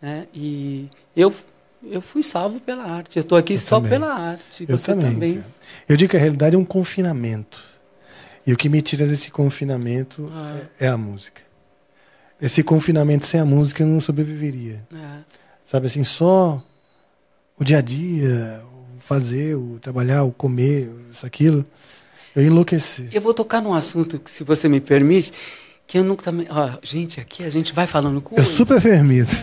Né? E eu, eu fui salvo pela arte. Eu estou aqui eu só também. pela arte. Eu Você também. também. Eu digo que a realidade é um confinamento. E o que me tira desse confinamento ah. é, é a música. Esse confinamento sem a música eu não sobreviveria. É. Sabe assim, só o dia a dia, o fazer, o trabalhar, o comer, isso, aquilo. Eu enlouqueci. Eu vou tocar num assunto que, se você me permite, que eu nunca também. Ó, gente, aqui a gente vai falando com. Eu super permito.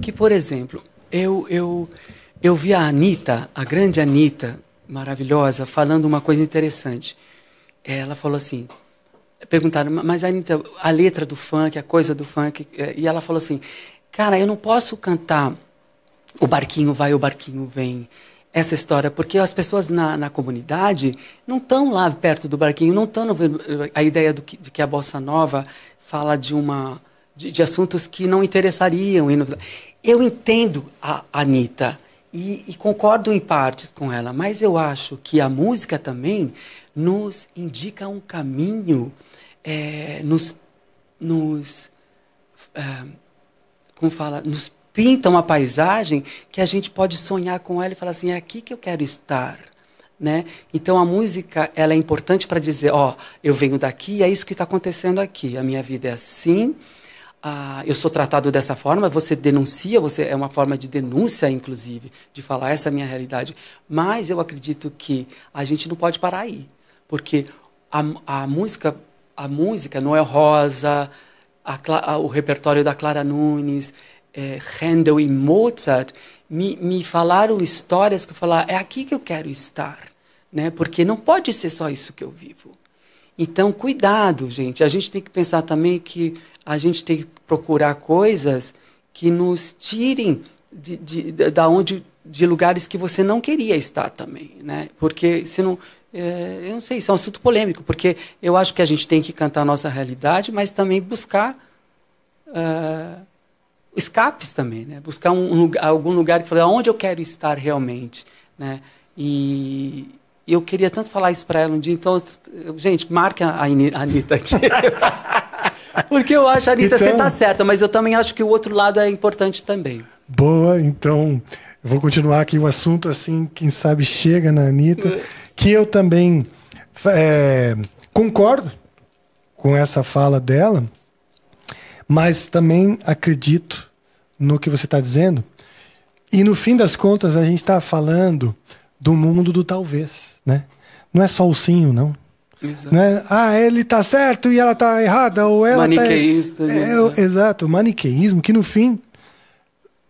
Que, por exemplo, eu, eu, eu vi a Anitta, a grande Anitta, maravilhosa, falando uma coisa interessante. Ela falou assim. Perguntaram, mas Anitta, a letra do funk, a coisa do funk. É, e ela falou assim: Cara, eu não posso cantar o barquinho vai, o barquinho vem essa história, porque as pessoas na, na comunidade não estão lá perto do barquinho, não estão a ideia do que, de que a bossa nova fala de uma de, de assuntos que não interessariam. Eu entendo a Anitta e, e concordo em partes com ela, mas eu acho que a música também nos indica um caminho, é, nos, nos é, como fala, nos pintam uma paisagem que a gente pode sonhar com ela e falar assim, é aqui que eu quero estar. Né? Então a música ela é importante para dizer, ó, eu venho daqui, e é isso que está acontecendo aqui, a minha vida é assim, ah, eu sou tratado dessa forma. Você denuncia, você é uma forma de denúncia, inclusive, de falar essa é a minha realidade. Mas eu acredito que a gente não pode parar aí, porque a, a música, a música Noel Rosa, a, a, o repertório da Clara Nunes, é, Handel e Mozart me, me falaram histórias que eu falar é aqui que eu quero estar, né? Porque não pode ser só isso que eu vivo. Então, cuidado, gente. A gente tem que pensar também que a gente tem que procurar coisas que nos tirem de, de, de da onde de lugares que você não queria estar também, né? Porque se não, é, eu não sei, isso é um assunto polêmico, porque eu acho que a gente tem que cantar a nossa realidade, mas também buscar uh, escapes também, né? Buscar um, um, algum lugar que fale onde eu quero estar realmente, né? E eu queria tanto falar isso para ela um dia, então, eu, gente, marque a, Anitta aqui. Porque eu acho, Anitta, então, você está certa, mas eu também acho que o outro lado é importante também. Boa, então vou continuar aqui o assunto, assim, quem sabe chega na Anitta, que eu também é, concordo com essa fala dela, mas também acredito no que você está dizendo. E no fim das contas, a gente está falando do mundo do talvez, né? Não é só o sim não. Exato. Não é, ah, ele está certo e ela está errada, ou ela tá Maniqueísta. Tá, é, é, exato, maniqueísmo, que no fim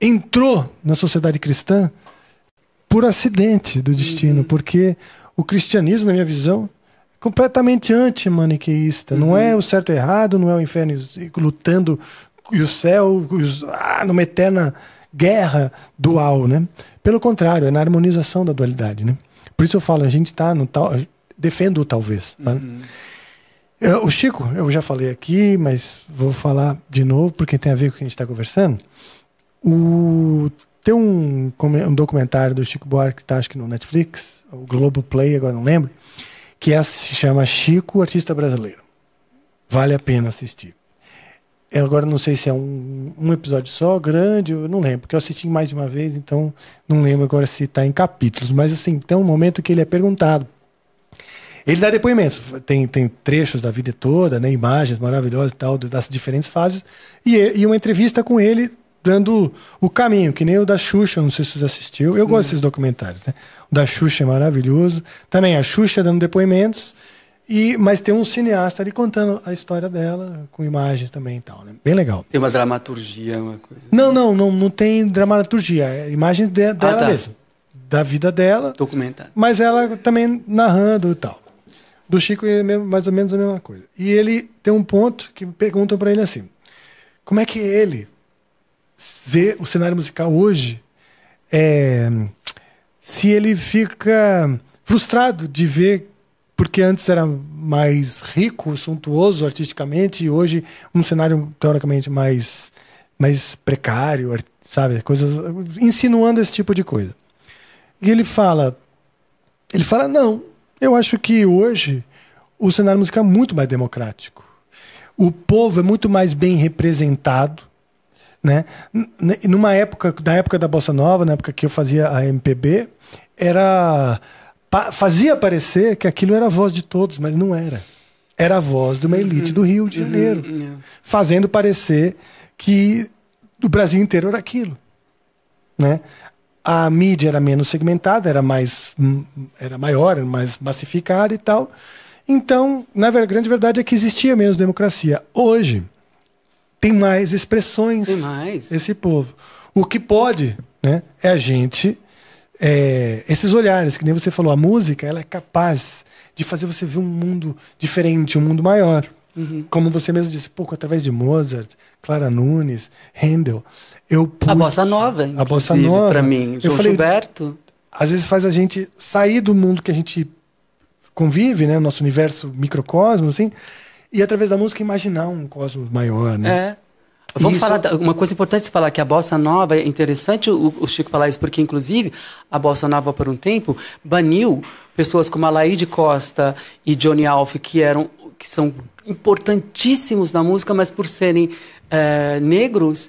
entrou na sociedade cristã por acidente do destino, uhum. porque o cristianismo, na minha visão, completamente anti-maniqueísta. Uhum. Não é uhum. o certo e errado, não é o inferno lutando e o céu os, ah, numa eterna guerra dual, né? Pelo contrário, é na harmonização da dualidade, né? Por isso eu falo, a gente está no tal, defendo o talvez. Tá? Uhum. Eu, o Chico, eu já falei aqui, mas vou falar de novo porque tem a ver com o que a gente está conversando. O tem um, um documentário do Chico Buarque que está acho que no Netflix, o Globo Play, agora não lembro que é, se chama Chico, artista brasileiro. Vale a pena assistir. Eu é, agora não sei se é um, um episódio só, grande, eu não lembro, porque eu assisti mais de uma vez, então não lembro agora se está em capítulos. Mas assim, tem um momento que ele é perguntado. Ele dá depoimentos, tem, tem trechos da vida toda, né, imagens maravilhosas e tal, das diferentes fases, e, e uma entrevista com ele dando o caminho, que nem o da Xuxa, não sei se você assistiu. Eu gosto desses uhum. documentários, né? O da Xuxa é maravilhoso. Também a Xuxa dando depoimentos. E, mas tem um cineasta ali contando a história dela, com imagens também e tal, né? Bem legal. Tem uma dramaturgia, uma coisa. Não, não, não, não tem dramaturgia. É imagens de, ah, dela tá. mesmo. Da vida dela. Documentário. Mas ela também narrando e tal. Do Chico é mais ou menos a mesma coisa. E ele tem um ponto que perguntam para ele assim: como é que ele ver o cenário musical hoje, é, se ele fica frustrado de ver porque antes era mais rico, suntuoso artisticamente, e hoje um cenário teoricamente mais, mais precário, sabe? Coisas, insinuando esse tipo de coisa. E ele fala, ele fala, não, eu acho que hoje o cenário musical é muito mais democrático. O povo é muito mais bem representado né? Numa época, da época da bossa nova, na época que eu fazia a MPB, era fazia parecer que aquilo era a voz de todos, mas não era. Era a voz de uma uhum. elite uhum. do Rio de uhum. Janeiro, uhum. fazendo parecer que o Brasil inteiro era aquilo, né? A mídia era menos segmentada, era mais hum, era maior, era mais massificada e tal. Então, na grande verdade é que existia menos democracia. Hoje, tem mais expressões. Tem mais. Esse povo. O que pode né, é a gente. É, esses olhares, que nem você falou, a música ela é capaz de fazer você ver um mundo diferente, um mundo maior. Uhum. Como você mesmo disse, pouco através de Mozart, Clara Nunes, Handel, eu pude, a bossa nova, a bossa nova para mim, João eu falei, Gilberto. Às vezes faz a gente sair do mundo que a gente convive, né, o nosso universo microcosmo, assim, e através da música imaginar um cosmos maior, né? É. Vamos isso... falar uma coisa importante se falar que a bossa nova é interessante o, o, Chico falar isso porque inclusive a bossa nova por um tempo baniu pessoas como Alaide Costa e Johnny Alf que eram que são importantíssimos na música mas por serem é, negros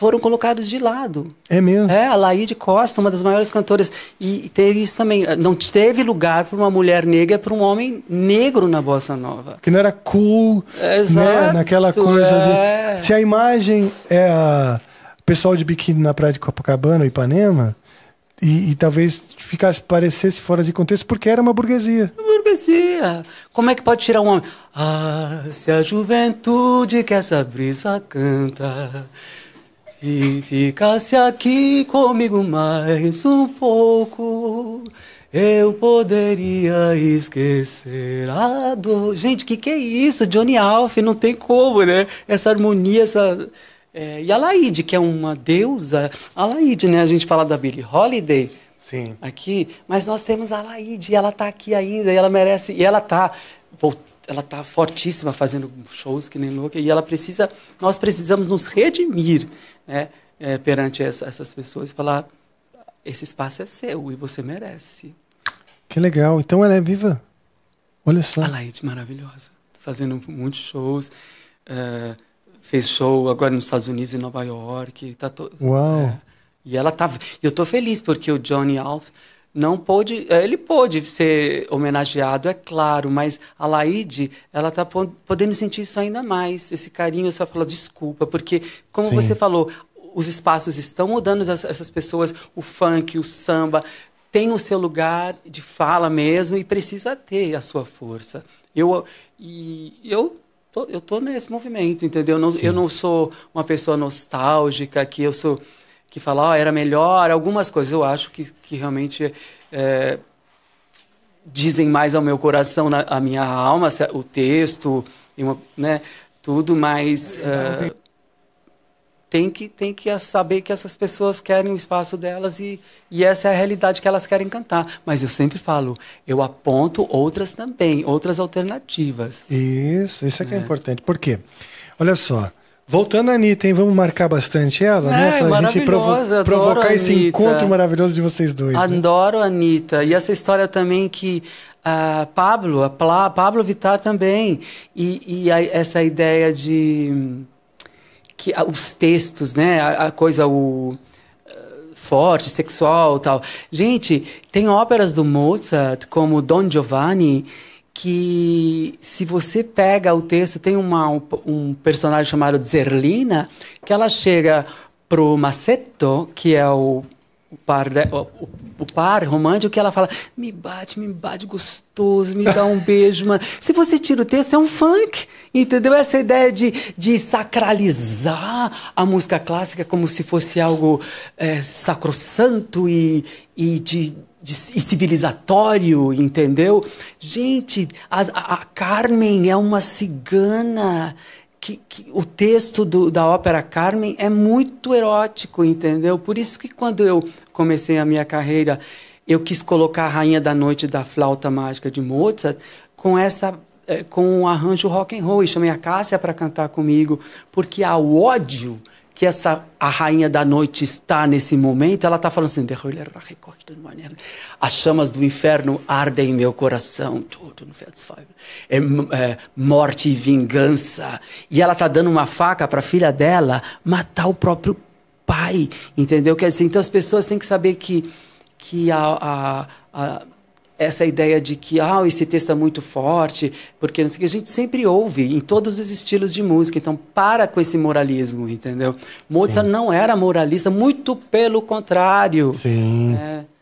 foram colocados de lado. É mesmo? É, a Laíde Costa, uma das maiores cantoras, e teve isso também. Não teve lugar para uma mulher negra, para um homem negro na bossa nova. Que não era cool, né? Exato, né? Naquela coisa é. de... Se a imagem é a pessoal de biquíni na praia de Copacabana, Ipanema, e, e, talvez ficasse parecesse fora de contexto porque era uma burguesia. Uma burguesia. Como é que pode tirar um homem? Ah, se a juventude que essa brisa canta, se ficasse aqui comigo mais um pouco, eu poderia esquecer a dor. Gente, que que é isso? Johnny Alf, não tem como, né? Essa harmonia, essa. É, e a Laide, que é uma deusa. A Laide, né? A gente fala da Billie Holiday. Sim. Aqui, mas nós temos a Laide, ela tá aqui ainda, e ela merece. E ela tá. Voltando ela tá fortíssima fazendo shows que nem louca e ela precisa, nós precisamos nos redimir, né, é, perante essa, essas pessoas e falar esse espaço é seu e você merece. Que legal. Então ela é viva. Olha só. A Laide maravilhosa, tá fazendo muitos shows. É, fez show agora nos Estados Unidos, em Nova York. Tá to... Uau! É, e ela tá. Eu tô feliz porque o Johnny Alf não pôde, é, ele pôde ser homenageado, é claro, mas a Laide, ela está podendo sentir isso ainda mais, esse carinho, essa fala desculpa, porque como Sim. você falou, os espaços estão mudando essas pessoas, o funk, o samba, tem o seu lugar de fala mesmo e precisa ter a sua força. Eu e eu tô, eu tô nesse movimento, entendeu? Não, eu não sou uma pessoa nostálgica que eu sou que fala, oh, era melhor, algumas coisas eu acho que, que realmente é, dizem mais ao meu coração, na, à minha alma, é o texto, né, tudo, mas é, é, tem que tem que saber que essas pessoas querem o espaço delas e, e essa é a realidade que elas querem cantar. Mas eu sempre falo, eu aponto outras também, outras alternativas. Isso, isso é que é, é importante. Por quê? Olha só, Voltando a Anitta, hein? Vamos marcar bastante ela, é, né? Pra maravilhosa, gente provo provocar esse encontro maravilhoso de vocês dois. Né? Adoro né? a Anitta. E essa história também que a ah, Pablo, a Pla, Pablo Vittar também. E, e a, essa ideia de que os textos, né? A, a coisa, o ah, forte, sexual tal. Gente, tem óperas do Mozart, como Don Giovanni, que se você pega o texto, tem uma, um, personagem chamado Zerlina, que ela chega pro Maceto, que é o o par, o, o par romântico que ela fala: me bate, me bate gostoso, me dá um beijo, mano. Se você tira o texto, é um funk. Entendeu? Essa ideia de, de sacralizar a música clássica como se fosse algo é, sacrossanto e, e de de, civilizatório, entendeu? Gente, a, a, Carmen é uma cigana. Que, que o texto do, da ópera Carmen é muito erótico, entendeu? Por isso que quando eu comecei a minha carreira, eu quis colocar a Rainha da Noite da Flauta Mágica de Mozart com essa eh, com um arranjo rock and roll e chamei a Cássia para cantar comigo, porque há ódio que essa a rainha da noite está nesse momento, ela está falando assim: as chamas do inferno ardem em meu coração, tudo no é, é, morte e vingança. E ela está dando uma faca para a filha dela matar o próprio pai, entendeu? Quer dizer, então as pessoas têm que saber que, que a, a, a essa ideia de que ah, esse texto é muito forte, porque não sei, a gente sempre ouve em todos os estilos de música. Então, para com esse moralismo, entendeu? Mozart Sim. não era moralista, muito pelo contrário. Sim. É.